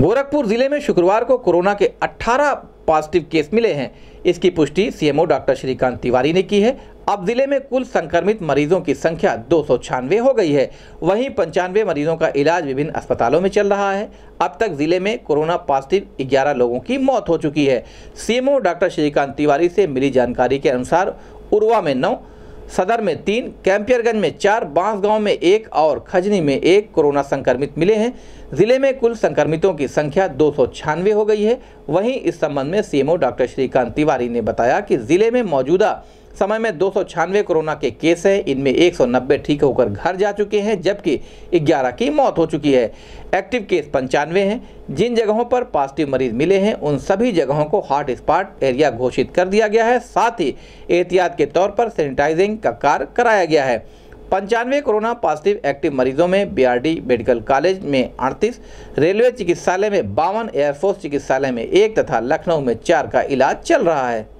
गोरखपुर जिले में शुक्रवार को कोरोना के 18 पॉजिटिव केस मिले हैं इसकी पुष्टि सीएमओ डॉक्टर श्रीकांत तिवारी ने की है अब जिले में कुल संक्रमित मरीजों की संख्या दो हो गई है वहीं पंचानवे मरीजों का इलाज विभिन्न अस्पतालों में चल रहा है अब तक जिले में कोरोना पॉजिटिव 11 लोगों की मौत हो चुकी है सीएमओ डॉक्टर श्रीकांत तिवारी से मिली जानकारी के अनुसार उर्वा में नौ सदर में तीन कैंपियरगंज में चार बांसगांव में एक और खजनी में एक कोरोना संक्रमित मिले हैं जिले में कुल संक्रमितों की संख्या दो हो गई है वहीं इस संबंध में सीएमओ डॉक्टर श्रीकांत तिवारी ने बताया कि जिले में मौजूदा समय में दो कोरोना के केस हैं इनमें 190 ठीक होकर घर जा चुके हैं जबकि 11 की मौत हो चुकी है एक्टिव केस पंचानवे हैं जिन जगहों पर पॉजिटिव मरीज मिले हैं उन सभी जगहों को हॉट स्पॉट एरिया घोषित कर दिया गया है साथ ही एहतियात के तौर पर सैनिटाइजिंग का कार्य कराया गया है पंचानवे कोरोना पॉजिटिव एक्टिव मरीजों में बीआरडी मेडिकल कॉलेज में अड़तीस रेलवे चिकित्सालय में बावन एयरफोर्स चिकित्सालय में एक तथा लखनऊ में चार का इलाज चल रहा है